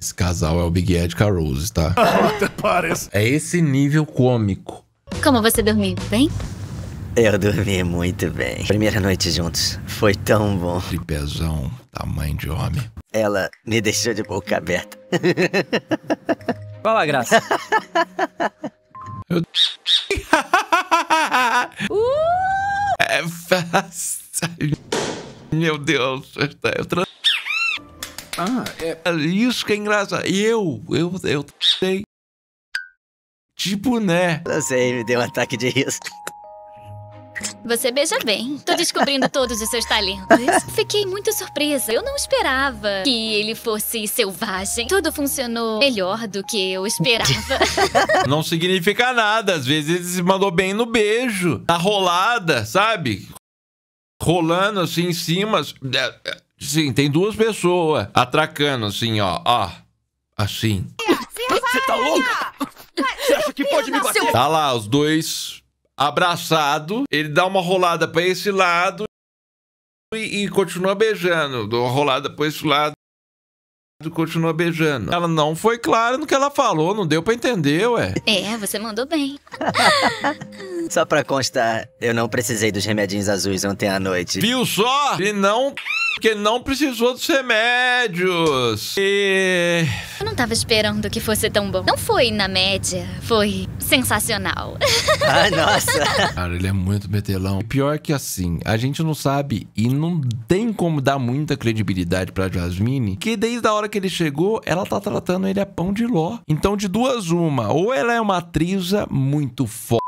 Esse casal é o Big Ed Carose, tá? Até parece. É esse nível cômico. Como você dormiu? Bem? Eu dormi muito bem. Primeira noite juntos. Foi tão bom. pezão, tamanho de homem. Ela me deixou de boca aberta. Fala, Graça. Eu... uh! É fácil. Meu Deus, eu, eu ah, é isso que é engraçado. Eu, eu, eu sei. Tipo, né? Você sei, me deu um ataque de riso. Você beija bem. Tô descobrindo todos os seus talentos. Fiquei muito surpresa. Eu não esperava que ele fosse selvagem. Tudo funcionou melhor do que eu esperava. não significa nada. Às vezes ele se mandou bem no beijo. Tá rolada, sabe? Rolando assim em cima. É, é. Sim, tem duas pessoas atracando assim, ó. Ó. Assim. Você tá louco Você acha que pode me bater? Tá lá, os dois abraçado. Ele dá uma rolada pra esse lado e, e continua beijando. Dá uma rolada pra esse lado continua beijando. Ela não foi clara no que ela falou, não deu para entender, ué. É, você mandou bem. Só pra constar, eu não precisei dos remedinhos azuis ontem à noite. Viu só? E não... Porque não precisou dos remédios. E... Eu não tava esperando que fosse tão bom. Não foi na média, foi sensacional. Ai, ah, nossa. Cara, ele é muito betelão. Pior é que assim, a gente não sabe e não tem como dar muita credibilidade pra Jasmine, que desde a hora que ele chegou, ela tá tratando ele a pão de ló. Então, de duas uma, ou ela é uma atriza muito foda...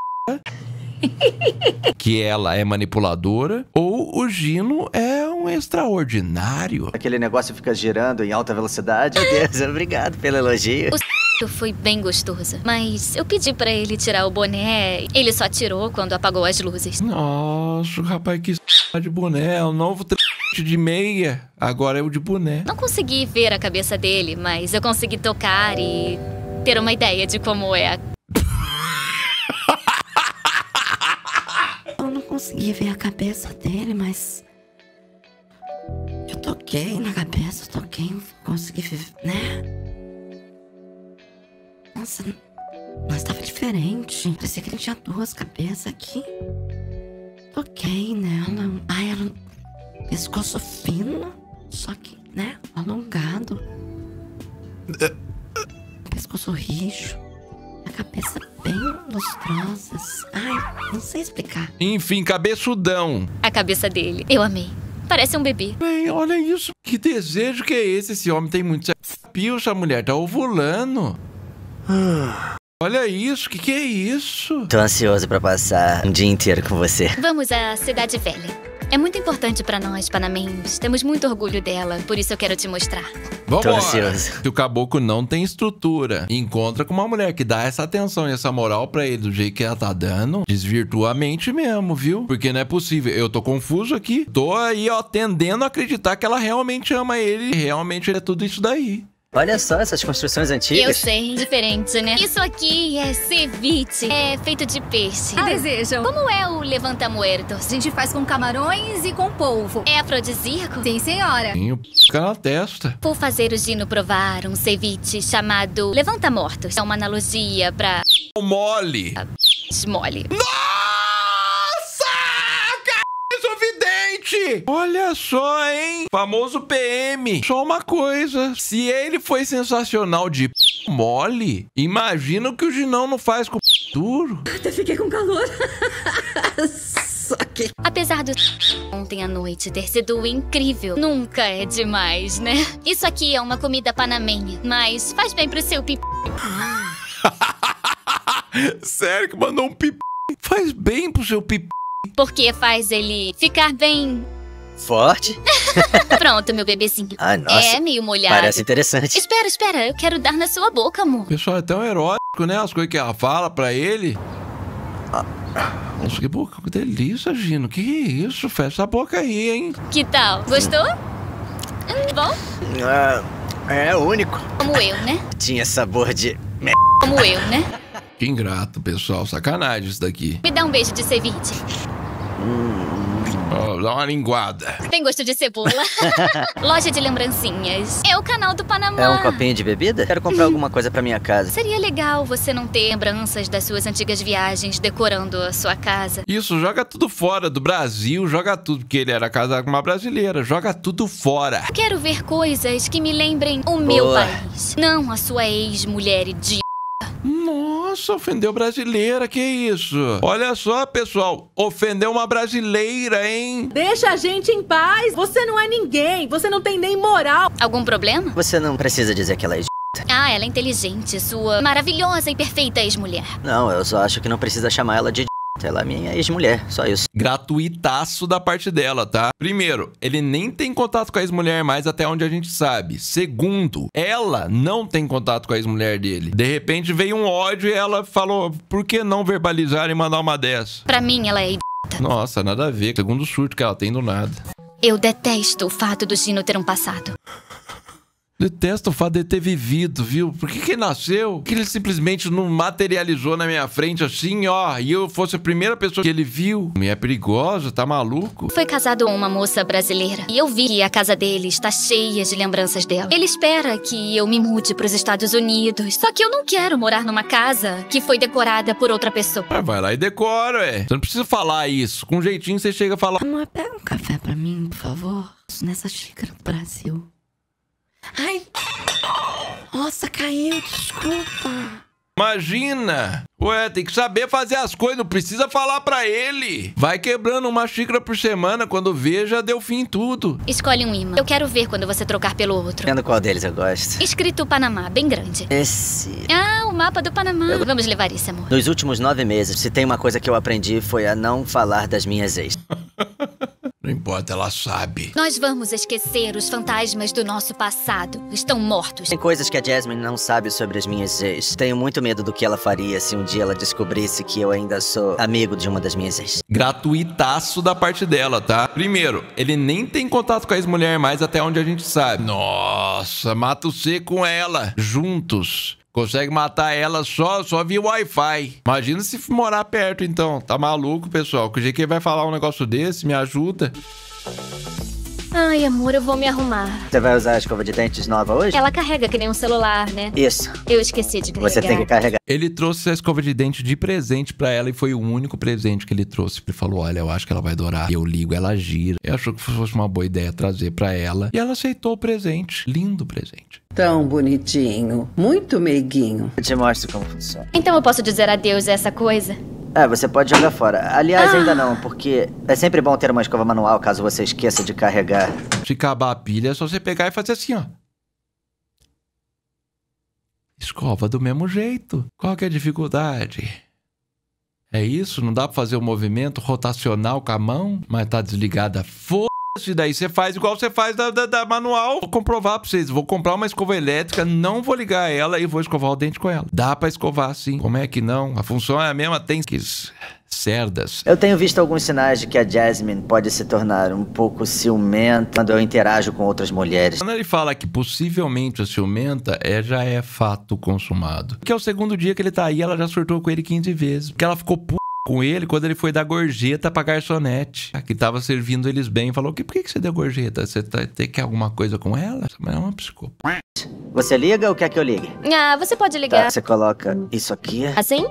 que ela é manipuladora, ou o Gino é um extraordinário. Aquele negócio fica girando em alta velocidade. Meu Deus, obrigado pelo elogio. O foi bem gostoso, mas eu pedi para ele tirar o boné, ele só tirou quando apagou as luzes. Nossa, rapaz, que de boné, é o novo de meia, agora é o de boné. Não consegui ver a cabeça dele, mas eu consegui tocar e ter uma ideia de como é a conseguia ver a cabeça dele, mas. Eu toquei na cabeça, eu toquei, consegui ver, né? Nossa, mas estava diferente. Parecia que ele tinha duas cabeças aqui. Toquei nela. Ai, era um pescoço fino, só que, né, alongado. É. Pescoço rijo cabeça bem lustrosas. Ai, não sei explicar. Enfim, cabeçudão. A cabeça dele. Eu amei. Parece um bebê. Bem, olha isso. Que desejo que é esse? Esse homem tem muito sapio. Essa mulher tá ovulando. Ah. Olha isso, que que é isso? Tô ansioso para passar um dia inteiro com você. Vamos à cidade velha. É muito importante para nós, panamenhos. Temos muito orgulho dela, por isso eu quero te mostrar. Vamos. Se o caboclo não tem estrutura, encontra com uma mulher que dá essa atenção e essa moral pra ele do jeito que ela tá dando, desvirtua a mente mesmo, viu? Porque não é possível. Eu tô confuso aqui. Tô aí, ó, tendendo a acreditar que ela realmente ama ele. Realmente ele é tudo isso daí. Olha só essas construções antigas. Eu sei, diferentes, né? Isso aqui é ceviche, é feito de peixe. ah, desejam? Como é o levanta muertos? A gente faz com camarões e com polvo. É afrodisíaco? Sim, senhora. Tenho ficar na testa. Vou fazer o Gino provar um ceviche chamado levanta mortos. É uma analogia pra... O mole. A... Mole. Não! Gente, olha só, hein? Famoso PM. Só uma coisa. Se ele foi sensacional de mole, imagina o que o Ginão não faz com duro. Até fiquei com calor. Só que. Apesar do ontem à noite ter sido incrível, nunca é demais, né? Isso aqui é uma comida panamenha, mas faz bem pro seu pip. Sério que mandou um pip? Faz bem pro seu pip. Porque faz ele ficar bem Forte? Pronto, meu bebezinho. Ah, nossa. É meio molhado. Parece interessante. Espera, espera. Eu quero dar na sua boca, amor. Pessoal, é tão erótico, né? As coisas que ela fala pra ele. Nossa, que boca. Que delícia, Gino. Que isso? Fecha a boca aí, hein? Que tal? Gostou? Hum, bom? Ah, é único. Como eu, né? Tinha sabor de... Como eu, né? Que ingrato, pessoal. Sacanagem isso daqui. Me dá um beijo de ceviche. Oh, dá uma linguada. Tem gosto de cebola. Loja de lembrancinhas. É o canal do Panamá. É um copinho de bebida? Quero comprar alguma coisa para minha casa. Seria legal você não ter lembranças das suas antigas viagens decorando a sua casa. Isso, joga tudo fora do Brasil, joga tudo, porque ele era casado com uma brasileira. Joga tudo fora. Quero ver coisas que me lembrem o meu país. Não a sua ex-mulher idiota. Nossa. Nossa, ofendeu brasileira, que isso? Olha só, pessoal, ofendeu uma brasileira, hein? Deixa a gente em paz. Você não é ninguém. Você não tem nem moral. Algum problema? Você não precisa dizer que ela é ah, ela é inteligente, sua maravilhosa e perfeita ex-mulher. Não, eu só acho que não precisa chamar ela de ela é minha ex-mulher, só isso. Gratuitaço da parte dela, tá? Primeiro, ele nem tem contato com a ex-mulher mais até onde a gente sabe. Segundo, ela não tem contato com a ex-mulher dele. De repente veio um ódio e ela falou: por que não verbalizar e mandar uma dessa? Pra mim, ela é Nossa, nada a ver. Segundo surto que ela tem do nada. Eu detesto o fato do Gino ter um passado. Detesto o fato de ter vivido, viu? Por que, que ele nasceu? Que ele simplesmente não materializou na minha frente assim, ó, e eu fosse a primeira pessoa que ele viu. Me é perigoso, tá maluco? Foi casado com uma moça brasileira e eu vi que a casa dele está cheia de lembranças dela. Ele espera que eu me mude para os Estados Unidos, só que eu não quero morar numa casa que foi decorada por outra pessoa. Ah, vai lá e decora, é. Você não precisa falar isso. Com um jeitinho você chega a falar. Amor, pega um café para mim, por favor. Nessa xícara do Brasil. Ai. Nossa, caiu, desculpa. Imagina! Ué, tem que saber fazer as coisas, não precisa falar pra ele. Vai quebrando uma xícara por semana, quando vê, já deu fim em tudo. Escolhe um imã. Eu quero ver quando você trocar pelo outro. Vendo qual deles eu gosto. Escrito Panamá, bem grande. Esse. Ah, o mapa do Panamá. Eu... Vamos levar isso, amor. Nos últimos nove meses, se tem uma coisa que eu aprendi foi a não falar das minhas ex. Não importa, ela sabe. Nós vamos esquecer os fantasmas do nosso passado. Estão mortos. Tem coisas que a Jasmine não sabe sobre as minhas ex. Tenho muito medo do que ela faria se um dia ela descobrisse que eu ainda sou amigo de uma das minhas ex. Gratuitaço da parte dela, tá? Primeiro, ele nem tem contato com a ex-mulher mais até onde a gente sabe. Nossa, mato C com ela. Juntos. Consegue matar ela só, só via Wi-Fi. Imagina se morar perto, então. Tá maluco, pessoal? Que o GQ vai falar um negócio desse? Me ajuda. Ai, amor, eu vou me arrumar. Você vai usar a escova de dentes nova hoje? Ela carrega que nem um celular, né? Isso. Eu esqueci de carregar. Você tem que carregar. Ele trouxe a escova de dente de presente para ela e foi o único presente que ele trouxe. Ele falou: Olha, eu acho que ela vai adorar. Eu ligo, ela gira. Eu achou que fosse uma boa ideia trazer para ela. E ela aceitou o presente. Lindo presente. Tão bonitinho. Muito meiguinho. Eu te mostro como funciona. Então eu posso dizer adeus a essa coisa? É, você pode jogar fora. Aliás, ah. ainda não, porque é sempre bom ter uma escova manual caso você esqueça de carregar. Se acabar a pilha, é só você pegar e fazer assim, ó. Escova do mesmo jeito. Qual que é a dificuldade? É isso? Não dá pra fazer o um movimento rotacional com a mão, mas tá desligada. Foda! E daí você faz igual você faz da, da, da, manual. Vou comprovar pra vocês. Vou comprar uma escova elétrica, não vou ligar ela e vou escovar o dente com ela. Dá pra escovar sim. Como é que não? A função é a mesma, tem que... Cerdas. Eu tenho visto alguns sinais de que a Jasmine pode se tornar um pouco ciumenta quando eu interajo com outras mulheres. Quando ele fala que possivelmente a ciumenta é, já é fato consumado. Que é o segundo dia que ele tá aí, ela já surtou com ele 15 vezes. Porque ela ficou puta com ele quando ele foi dar gorjeta pra garçonete, que tava servindo eles bem. Falou: que, Por que, que você deu gorjeta? Você tá, tem que alguma coisa com ela? Mas é uma psicopata. Você liga ou quer que eu ligue? Ah, você pode tá, ligar. Tá, você coloca isso aqui. Assim?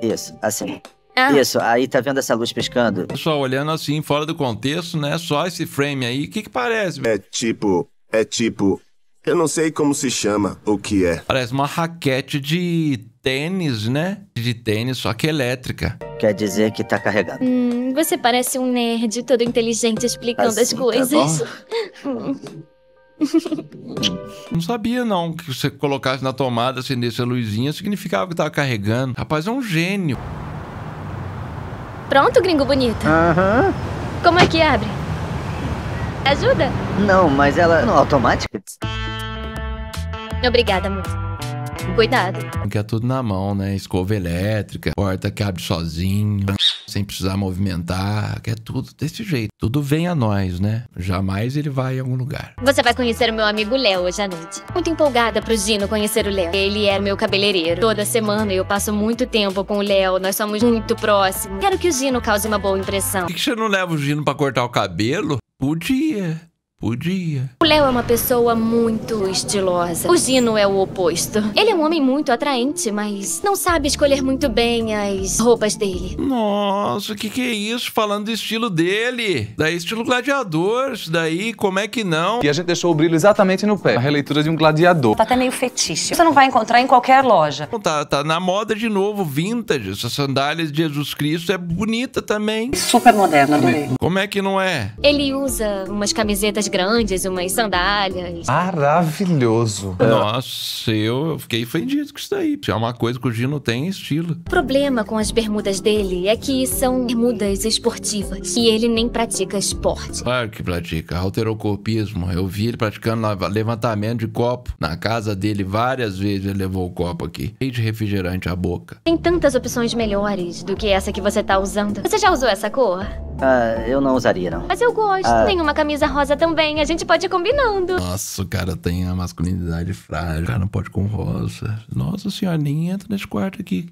Isso, assim. Ah. Isso, aí tá vendo essa luz piscando? Só olhando assim, fora do contexto, né? Só esse frame aí, o que que parece? É tipo, é tipo, eu não sei como se chama, o que é. Parece uma raquete de tênis, né? De tênis, só que elétrica. Quer dizer que tá carregado. Hum, você parece um nerd todo inteligente explicando assim, as tá coisas. Tá não sabia, não, que você colocasse na tomada, acendesse a luzinha, significava que tava carregando. Rapaz, é um gênio. Pronto, gringo bonito? Aham. Uhum. Como é que abre? Ajuda? Não, mas ela é não automática. Obrigada, moça. Cuidado. Porque é tudo na mão, né? Escova elétrica, porta que abre sozinho, sem precisar movimentar, que é tudo desse jeito. Tudo vem a nós, né? Jamais ele vai a algum lugar. Você vai conhecer o meu amigo Léo hoje à noite. Muito empolgada pro Gino conhecer o Léo. Ele é meu cabeleireiro. Toda semana eu passo muito tempo com o Léo, nós somos muito próximos. Quero que o Gino cause uma boa impressão. Por que, você não leva o Gino pra cortar o cabelo? Podia. Podia. O Léo é uma pessoa muito estilosa. O Gino é o oposto. Ele é um homem muito atraente, mas não sabe escolher muito bem as roupas dele. Nossa, o que, que é isso? Falando do estilo dele. Daí estilo gladiador, isso daí, como é que não? E a gente deixou o brilho exatamente no pé. A releitura de um gladiador. Tá até meio fetiche. Você não vai encontrar em qualquer loja. Tá, tá na moda de novo, vintage. Essa sandália de Jesus Cristo é bonita também. Super moderna, adorei. Como é que não é? Ele usa umas camisetas grandes, umas sandálias. Maravilhoso. É. Nossa, eu fiquei ofendido com isso daí. É uma coisa que o Gino tem estilo. O problema com as bermudas dele é que são bermudas esportivas e ele nem pratica esporte. Claro que pratica. Alterocorpismo. Eu vi ele praticando levantamento de copo na casa dele várias vezes. Ele levou o copo aqui. Cheio de refrigerante à boca. Tem tantas opções melhores do que essa que você tá usando. Você já usou essa cor? Ah, eu não usaria, não. Mas eu gosto. Ah. Tem uma camisa rosa também bem, a gente pode ir combinando. Nossa, o cara tem a masculinidade frágil. O cara não pode com rosa. Nossa senhora, nem entra nesse quarto aqui.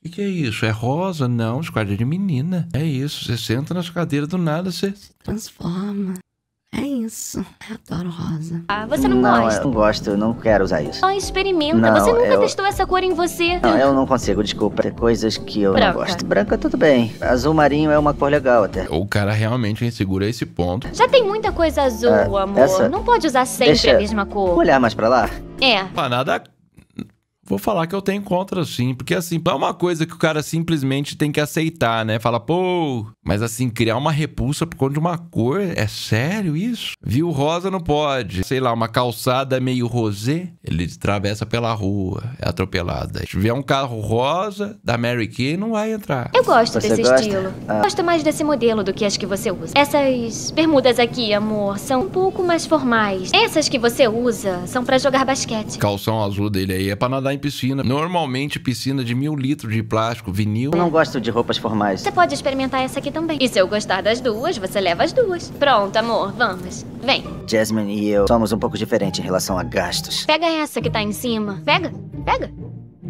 O que, que, é isso? É rosa? Não, esse quarto é de menina. É isso, você senta nas cadeiras do nada, você... Se transforma. É isso. Eu adoro rosa. Ah, você não, não gosta? Não, eu não gosto. Eu não quero usar isso. Só então experimenta. Não, você nunca eu... testou essa cor em você. Não, eu não consigo. Desculpa. Tem é coisas que eu Branca. não gosto. Branca, tudo bem. Azul marinho é uma cor legal até. O cara realmente insegura esse ponto. Já tem muita coisa azul, ah, amor. Essa... Não pode usar sempre Deixa... a mesma cor. Vou olhar mais pra lá. É. Pra nada Vou falar que eu tenho contra, sim. Porque, assim, é uma coisa que o cara simplesmente tem que aceitar, né? Fala, pô... Mas, assim, criar uma repulsa por conta de uma cor... É sério isso? Viu rosa, não pode. Sei lá, uma calçada meio rosé... Ele atravessa pela rua. É atropelada. Se tiver um carro rosa da Mary Kay, não vai entrar. Eu gosto você desse gosta? estilo. Ah. Gosto mais desse modelo do que as que você usa. Essas bermudas aqui, amor, são um pouco mais formais. Essas que você usa são para jogar basquete. Calção azul dele aí é pra nadar em piscina. Normalmente piscina de mil litros de plástico, vinil. Eu não gosto de roupas formais. Você pode experimentar essa aqui também. E se eu gostar das duas, você leva as duas. Pronto, amor, vamos. Vem. Jasmine e eu somos um pouco diferentes em relação a gastos. Pega essa que tá em cima. Pega, pega.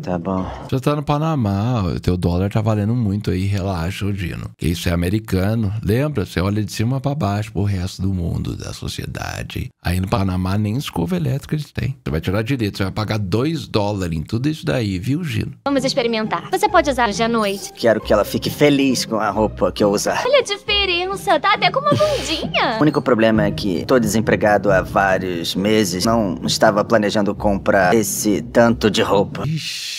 Tá bom. Você tá no Panamá, o teu dólar tá valendo muito aí, relaxa, Dino. Isso é americano. Lembra? Você olha de cima para baixo pro resto do mundo, da sociedade. Aí no Panamá nem escova elétrica eles têm. Você vai tirar direito, você vai pagar dois dólares em tudo isso daí, viu, Gino? Vamos experimentar. Você pode usar hoje à noite. Quero que ela fique feliz com a roupa que eu usar. Olha a diferença, tá até com uma bundinha. o único problema é que tô desempregado há vários meses. Não estava planejando comprar esse tanto de roupa. Ixi.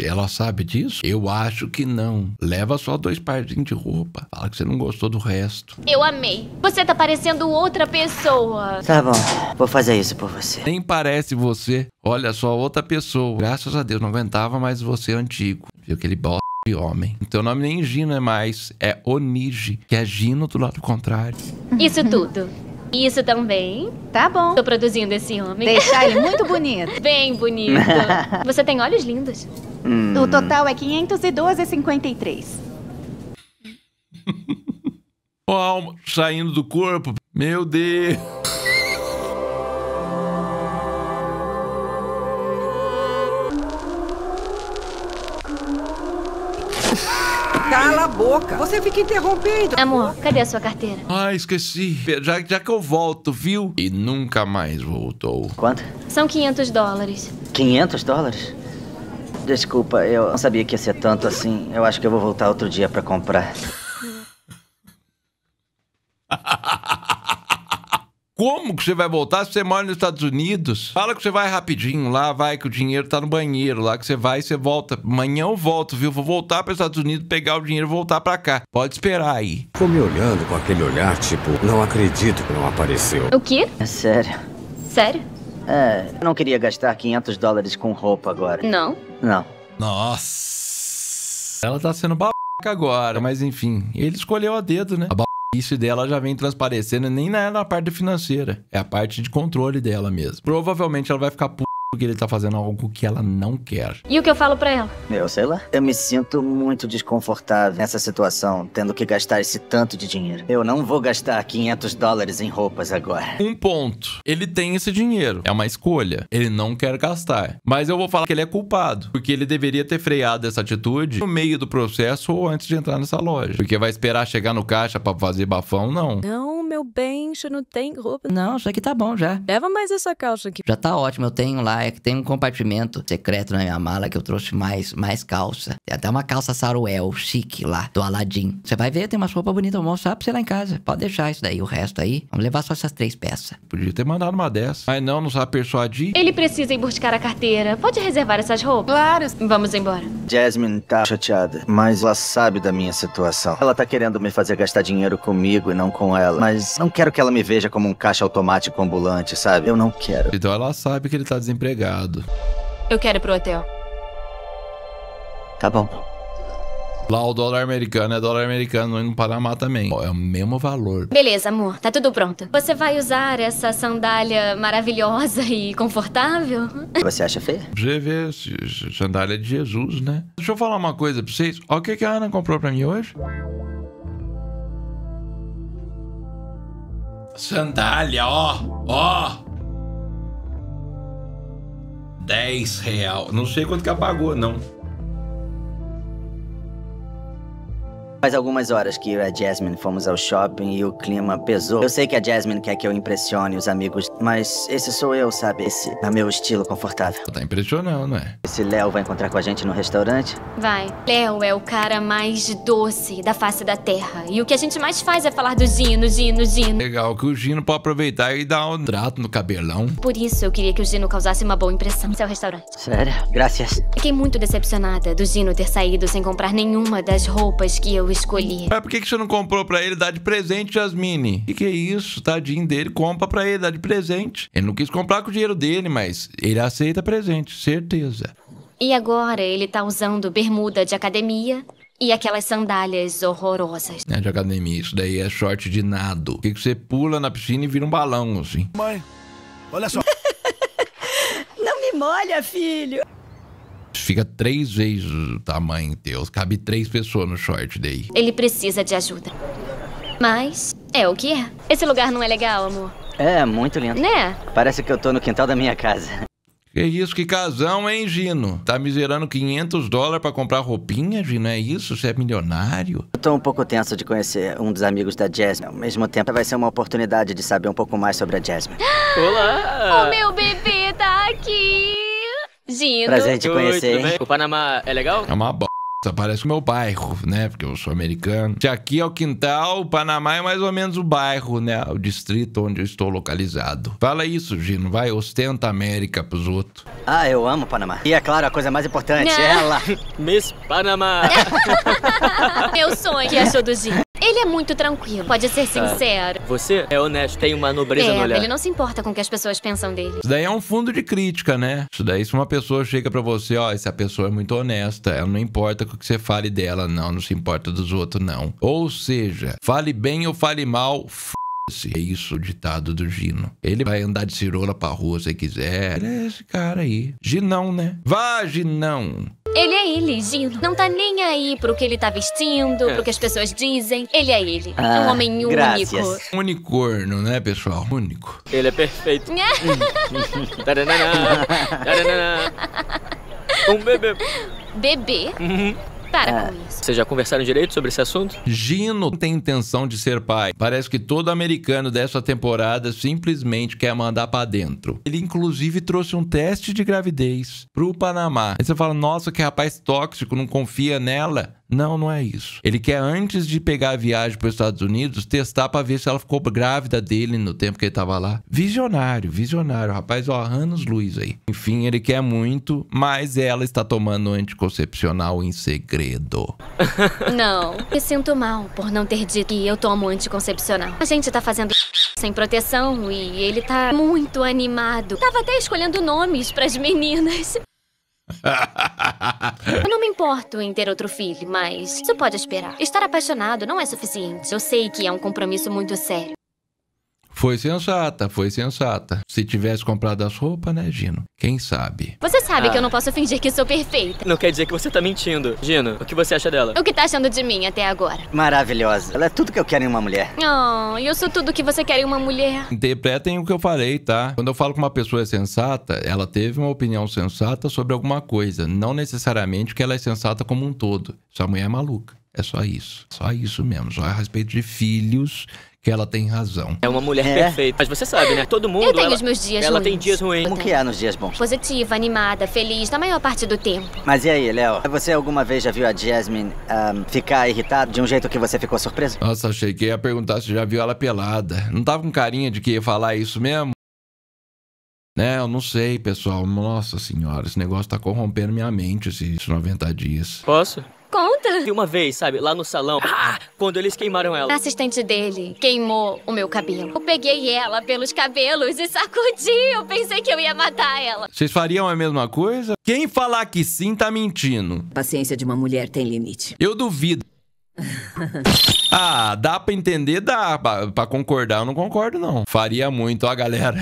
Ela sabe disso? Eu acho que não. Leva só dois parzinhos de roupa. Fala que você não gostou do resto. Eu amei. Você tá parecendo outra pessoa. Tá bom. Vou fazer isso por você. Nem parece você. Olha só, outra pessoa. Graças a Deus, não aguentava mais você antigo. Viu aquele bosta? de homem. Teu nome nem Gino é mais, é Onige, que é Gino do lado contrário. Isso tudo. Isso também. Tá bom. Tô produzindo esse homem. Deixar ele muito bonito. Bem bonito. Você tem olhos lindos. Hum. O total é 512,53. Ó, oh, alma saindo do corpo. Meu Deus. Cala a boca. Você fica interrompendo. Amor, cadê a sua carteira? Ah, esqueci. Já, já que eu volto, viu? E nunca mais voltou. Quanto? São 500 dólares. 500 dólares? Desculpa, eu não sabia que ia ser tanto assim. Eu acho que eu vou voltar outro dia para comprar. Como que você vai voltar se você mora nos Estados Unidos? Fala que você vai rapidinho lá, vai que o dinheiro tá no banheiro lá, que você vai e você volta. Amanhã eu volto, viu? Vou voltar para os Estados Unidos, pegar o dinheiro e voltar para cá. Pode esperar aí. Ficou me olhando com aquele olhar tipo, não acredito que não apareceu. O quê? É sério. Sério? É, eu não queria gastar 500 dólares com roupa agora. Não? Não. Nossa. Ela tá sendo babaca agora, mas enfim, ele escolheu a dedo, né? A isso dela já vem transparecendo, nem na parte financeira. É a parte de controle dela mesmo. Provavelmente ela vai ficar puta porque ele tá fazendo algo que ela não quer. E o que eu falo para ela? Eu sei lá. Eu me sinto muito desconfortável nessa situação, tendo que gastar esse tanto de dinheiro. Eu não vou gastar 500 dólares em roupas agora. Um ponto. Ele tem esse dinheiro. É uma escolha. Ele não quer gastar. Mas eu vou falar que ele é culpado, porque ele deveria ter freado essa atitude no meio do processo ou antes de entrar nessa loja. Porque vai esperar chegar no caixa para fazer bafão, não. Não, meu bem, você não tem roupa. Não, isso aqui tá bom já. Leva mais essa calça aqui. Já tá ótimo, eu tenho lá é que tem um compartimento secreto na minha mala que eu trouxe mais, mais calça. Tem até uma calça Saruel, chique lá, do Aladim. Você vai ver, tem umas roupas bonitas, eu mostrar pra você lá em casa. Pode deixar isso daí, o resto aí. Vamos levar só essas três peças. Podia ter mandado uma dessas. Mas não, nos sabe persuadir. Ele precisa ir buscar a carteira. Pode reservar essas roupas? Claro. Vamos embora. Jasmine tá chateada, mas ela sabe da minha situação. Ela tá querendo me fazer gastar dinheiro comigo e não com ela. Mas não quero que ela me veja como um caixa automático ambulante, sabe? Eu não quero. Então ela sabe que ele tá desempregado desempregado. Eu quero ir pro hotel. Tá bom. Lá o dólar americano é dólar americano e no Panamá também. É o mesmo valor. Beleza, amor. Tá tudo pronto. Você vai usar essa sandália maravilhosa e confortável? Você acha feia? vê, sandália é de Jesus, né? Deixa eu falar uma coisa pra vocês. Olha o que a Ana comprou pra mim hoje. Sandália, ó. Ó. 10 real. Não sei quanto que apagou, não. Faz algumas horas que eu e a Jasmine fomos ao shopping e o clima pesou. Eu sei que a Jasmine quer que eu impressione os amigos, mas esse sou eu, sabe? Esse é meu estilo confortável. Tá impressionando, né? Esse Léo vai encontrar com a gente no restaurante? Vai. Léo é o cara mais doce da face da terra. E o que a gente mais faz é falar do Gino, Gino, Gino. Legal que o Gino pode aproveitar e dar um trato no cabelão. Por isso eu queria que o Gino causasse uma boa impressão no seu restaurante. Sério? Graças. Fiquei muito decepcionada do Gino ter saído sem comprar nenhuma das roupas que eu escolhi. Mas é, por que, que você não comprou pra ele dar de presente, Jasmine? Que que é isso? Tadinho dele, compra pra ele, dá de presente. Ele não quis comprar com o dinheiro dele, mas ele aceita presente, certeza. E agora ele tá usando bermuda de academia, e aquelas sandálias horrorosas. É de academia, isso daí é short de nado. Que, que você pula na piscina e vira um balão, assim. Mãe, olha só. Não me molha, filho. Fica três vezes o tamanho teu. Cabe três pessoas no short daí. Ele precisa de ajuda. Mas é o que é. Esse lugar não é legal, amor. É, muito lindo. Né? Parece que eu tô no quintal da minha casa. Que isso, que casão, hein, Gino? Tá miserando 500 dólares para comprar roupinha, Gino? É isso? Você é milionário? Eu tô um pouco tenso de conhecer um dos amigos da Jasmine. Ao mesmo tempo, vai ser uma oportunidade de saber um pouco mais sobre a Jasmine. Olá! O meu bebê tá aqui! Zindo. Prazer em te conhecer, hein? O Panamá é legal? É uma b... Parece o meu bairro, né? Porque eu sou americano. Se aqui é o quintal, o Panamá é mais ou menos o bairro, né? O distrito onde eu estou localizado. Fala isso, Gino. Vai, ostenta a América pros outros. Ah, eu amo o Panamá. E é claro, a coisa mais importante, é ela. Miss Panamá. meu é sonho que é seduzir do Gino. Ele é muito tranquilo, pode ser sincero. Você é honesto, tem uma nobreza é, no olhar. Ele não se importa com o que as pessoas pensam dele. Isso daí é um fundo de crítica, né? Isso daí, se uma pessoa chega para você, ó, essa pessoa é muito honesta, ela não importa com o que você fale dela, não, não se importa dos outros, não. Ou seja, fale bem ou fale mal, f é isso o ditado do Gino. Ele vai andar de cirola pra rua se quiser. Ele é esse cara aí. Ginão, né? Vá, Ginão! Ele é ele, Gino. Não tá nem aí pro que ele tá vestindo, é. pro que as pessoas dizem. Ele é ele. Ah, um homem único. único. Unicorno, né, pessoal? Único. Ele é perfeito. um bebê. Bebê? Uhum. Para é. com isso. Vocês já conversaram direito sobre esse assunto? Gino tem intenção de ser pai. Parece que todo americano dessa temporada simplesmente quer mandar para dentro. Ele inclusive trouxe um teste de gravidez pro Panamá. Aí você fala, nossa, que rapaz tóxico, não confia nela. Não, não é isso. Ele quer, antes de pegar a viagem para os Estados Unidos, testar para ver se ela ficou grávida dele no tempo que ele estava lá. Visionário, visionário. Rapaz, ó, anos luz aí. Enfim, ele quer muito, mas ela está tomando um anticoncepcional em segredo. Não, me sinto mal por não ter dito que eu tomo anticoncepcional. A gente está fazendo sem proteção e ele tá muito animado. Tava até escolhendo nomes para as meninas. Eu não me importo em ter outro filho, mas você pode esperar. Estar apaixonado não é suficiente. Eu sei que é um compromisso muito sério. Foi sensata, foi sensata. Se tivesse comprado as roupas, né, Gino? Quem sabe? Você sabe ah. que eu ah. não posso fingir que sou perfeita. Não quer dizer que você tá mentindo. Gino, o que você acha dela? O que tá achando de mim até agora? Maravilhosa. Ela é tudo que eu quero em uma mulher. Oh, eu sou tudo que você quer em uma mulher. Interpretem o que eu falei, tá? Quando eu falo que uma pessoa é sensata, ela teve uma opinião sensata sobre alguma coisa. Não necessariamente que ela é sensata como um todo. Sua mulher é maluca. É só isso. Só isso mesmo. Só a respeito de filhos que ela tem razão. É uma mulher é. perfeita. Mas você sabe, né? Todo mundo. Eu tenho ela, os meus dias ela ruins. Ela tem dias ruins. Como que é nos dias bons? Positiva, animada, feliz, na maior parte do tempo. Mas e aí, Léo? Você alguma vez já viu a Jasmine um, ficar irritada de um jeito que você ficou surpreso? Nossa, achei que ia perguntar se já viu ela pelada. Não tava com carinha de que ia falar isso mesmo? Né, eu não sei, pessoal. Nossa senhora, esse negócio tá corrompendo minha mente esses 90 dias. Posso? Conta! De uma vez, sabe, lá no salão, ah, quando eles queimaram ela. A assistente dele queimou o meu cabelo. Eu peguei ela pelos cabelos e sacudi. Eu pensei que eu ia matar ela. Vocês fariam a mesma coisa? Quem falar que sim tá mentindo. Paciência de uma mulher tem limite. Eu duvido. ah, dá pra entender? Dá. Pra, pra, concordar, eu não concordo, não. Faria muito, ó, galera.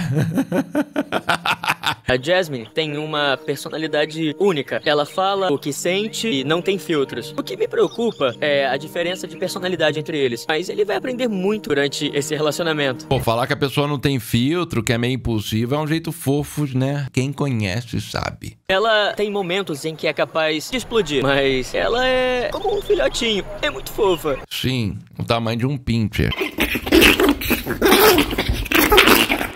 a Jasmine tem uma personalidade única. Ela fala o que sente e não tem filtros. O que me preocupa é a diferença de personalidade entre eles. Mas ele vai aprender muito durante esse relacionamento. Pô, falar que a pessoa não tem filtro, que é meio impulsiva, é um jeito fofo, né? Quem conhece sabe. Ela tem momentos em que é capaz de explodir, mas ela é como um filhotinho. É muito muito fofa. Sim, o tamanho de um pincher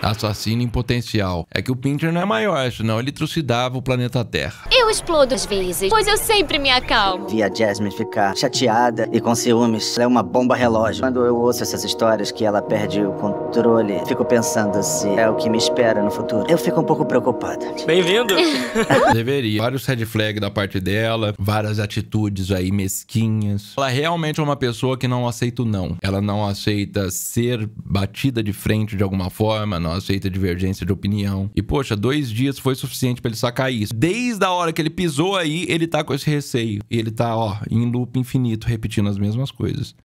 assassino em potencial. É que o Pinter não é maior, senão ele trucidava o planeta Terra. Eu explodo às vezes, pois eu sempre me acalmo. Vi a Jasmine ficar chateada e com ciúmes. Ela é uma bomba relógio. Quando eu ouço essas histórias que ela perde o controle, fico pensando se é o que me espera no futuro. Eu fico um pouco preocupada. Bem-vindo! Deveria. Vários red flags da parte dela, várias atitudes aí mesquinhas. Ela é realmente é uma pessoa que não aceita o não. Ela não aceita ser batida de frente de alguma forma, não aceita divergência de opinião. E, poxa, dois dias foi suficiente para ele sacar isso. Desde a hora que ele pisou aí, ele tá com esse receio. E ele tá, ó, em loop infinito, repetindo as mesmas coisas.